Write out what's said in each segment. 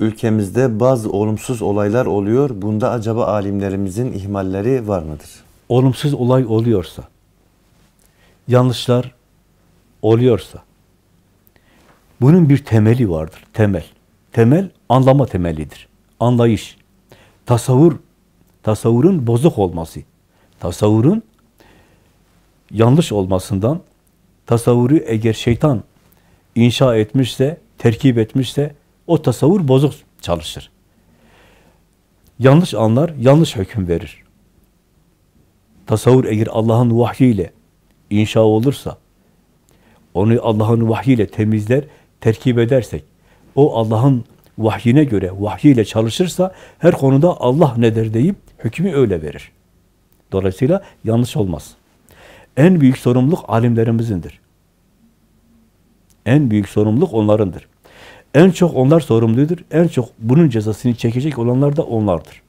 ülkemizde bazı olumsuz olaylar oluyor. Bunda acaba alimlerimizin ihmalleri var mıdır? Olumsuz olay oluyorsa, yanlışlar oluyorsa, bunun bir temeli vardır, temel. Temel, anlama temelidir. Anlayış, tasavvur, tasavvurun bozuk olması, tasavvurun yanlış olmasından, tasavvuru eğer şeytan inşa etmişse, terkip etmişse, o tasavvur bozuk çalışır. Yanlış anlar, yanlış hüküm verir. Tasavvur eğer Allah'ın vahyiyle inşa olursa, onu Allah'ın vahyiyle temizler, terkip edersek, o Allah'ın vahyine göre, vahyiyle çalışırsa her konuda Allah ne der deyip hükmü öyle verir. Dolayısıyla yanlış olmaz. En büyük sorumluluk alimlerimizindir. En büyük sorumluluk onlarındır. En çok onlar sorumludur. En çok bunun cezasını çekecek olanlar da onlardır.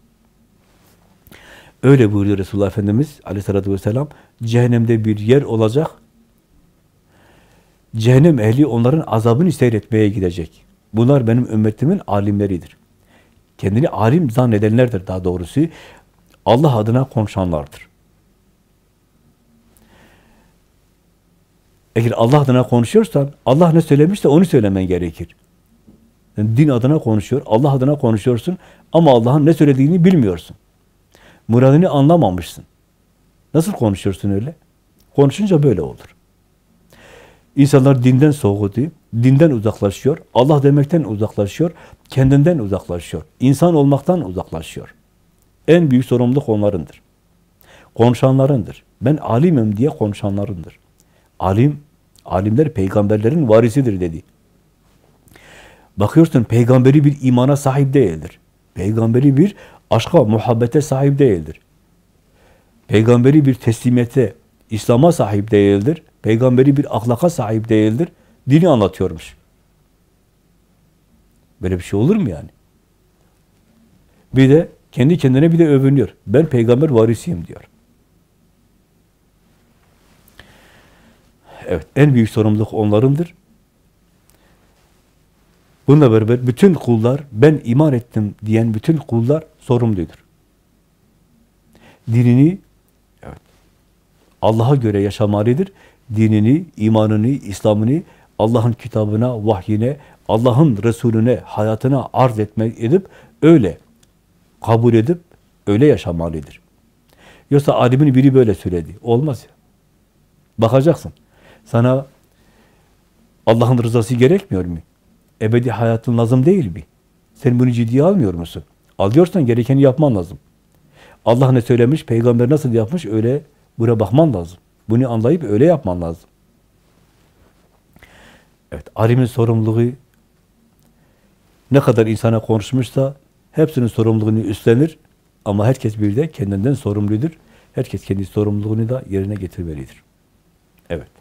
Öyle buyuruyor Resulullah Efendimiz aleyhissalatü vesselam. Cehennemde bir yer olacak. Cehennem ehli onların azabını seyretmeye gidecek. Bunlar benim ümmetimin alimleridir. Kendini alim zannedenlerdir daha doğrusu. Allah adına konuşanlardır. Eğer Allah adına konuşuyorsan, Allah ne söylemişse onu söylemen gerekir. Din adına konuşuyor, Allah adına konuşuyorsun ama Allah'ın ne söylediğini bilmiyorsun. Muradını anlamamışsın. Nasıl konuşuyorsun öyle? Konuşunca böyle olur. İnsanlar dinden soğudu, dinden uzaklaşıyor, Allah demekten uzaklaşıyor, kendinden uzaklaşıyor, insan olmaktan uzaklaşıyor. En büyük sorumluluk onlarındır. Konuşanlarındır. Ben alimim diye konuşanlarındır. Alim, alimler peygamberlerin varisidir dedi. Bakıyorsun peygamberi bir imana sahip değildir. Peygamberi bir aşka, muhabbete sahip değildir. Peygamberi bir teslimiyete, İslam'a sahip değildir. Peygamberi bir ahlaka sahip değildir. Dini anlatıyormuş. Böyle bir şey olur mu yani? Bir de kendi kendine bir de övünüyor. Ben peygamber varisiyim diyor. Evet, en büyük sorumluluk onlarındır. Bununla beraber bütün kullar, ben iman ettim diyen bütün kullar sorumludur. Dinini evet, Allah'a göre yaşamalıdır. Dinini, imanını, İslam'ını Allah'ın kitabına, vahyine, Allah'ın Resulüne, hayatına arz etmek edip öyle kabul edip öyle yaşamalıdır. Yoksa alimin biri böyle söyledi. Olmaz ya. Bakacaksın. Sana Allah'ın rızası gerekmiyor mu? Ebedi hayatın lazım değil mi? Sen bunu ciddiye almıyor musun? Alıyorsan gerekeni yapman lazım. Allah ne söylemiş, peygamber nasıl yapmış öyle buna bakman lazım. Bunu anlayıp öyle yapman lazım. Evet, arimin sorumluluğu ne kadar insana konuşmuşsa hepsinin sorumluluğunu üstlenir ama herkes bir de kendinden sorumludur. Herkes kendi sorumluluğunu da yerine getirmelidir. Evet.